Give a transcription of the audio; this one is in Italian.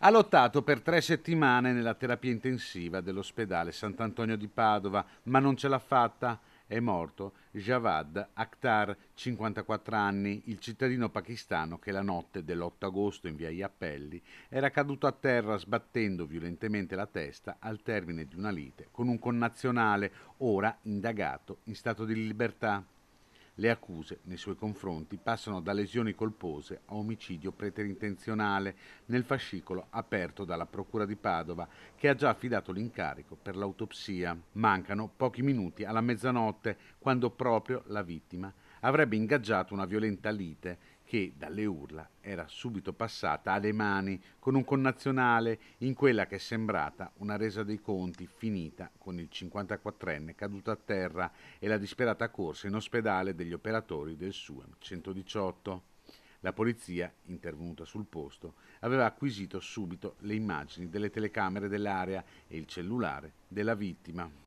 Ha lottato per tre settimane nella terapia intensiva dell'ospedale Sant'Antonio di Padova, ma non ce l'ha fatta. È morto Javad Akhtar, 54 anni, il cittadino pakistano che la notte dell'8 agosto in via Iappelli era caduto a terra sbattendo violentemente la testa al termine di una lite con un connazionale, ora indagato in stato di libertà. Le accuse nei suoi confronti passano da lesioni colpose a omicidio preterintenzionale nel fascicolo aperto dalla Procura di Padova che ha già affidato l'incarico per l'autopsia. Mancano pochi minuti alla mezzanotte quando proprio la vittima avrebbe ingaggiato una violenta lite che dalle urla era subito passata alle mani con un connazionale in quella che è sembrata una resa dei conti finita con il 54enne caduto a terra e la disperata corsa in ospedale degli operatori del SUEM 118. La polizia, intervenuta sul posto, aveva acquisito subito le immagini delle telecamere dell'area e il cellulare della vittima.